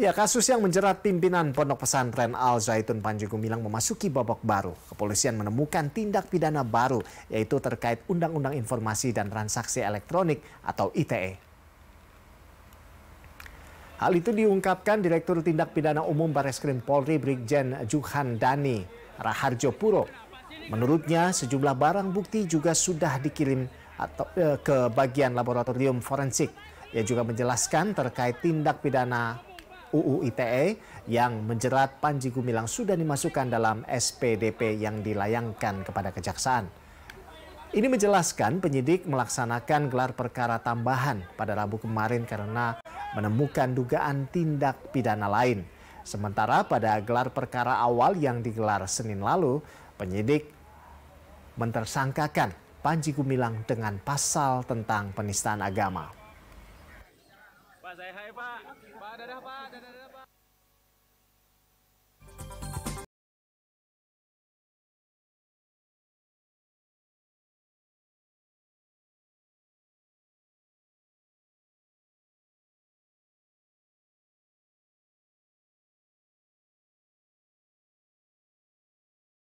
Ya, kasus yang menjerat pimpinan Pondok Pesantren Al Zaitun Panji Gumilang memasuki babak baru. Kepolisian menemukan tindak pidana baru, yaitu terkait Undang-Undang Informasi dan Transaksi Elektronik atau ITE. Hal itu diungkapkan Direktur Tindak Pidana Umum Bareskrim Polri Brigjen Juhan Dani Raharjo Puro. Menurutnya, sejumlah barang bukti juga sudah dikirim atau, eh, ke bagian laboratorium forensik. Ia juga menjelaskan terkait tindak pidana UU ITE yang menjerat Panji Gumilang sudah dimasukkan dalam SPDP yang dilayangkan kepada kejaksaan. Ini menjelaskan penyidik melaksanakan gelar perkara tambahan pada Rabu kemarin karena menemukan dugaan tindak pidana lain. Sementara pada gelar perkara awal yang digelar Senin lalu, penyidik mentersangkakan Panji Gumilang dengan pasal tentang penistaan agama. Pak saya hai Pak. Pak dadah Pak, dadah dadah Pak.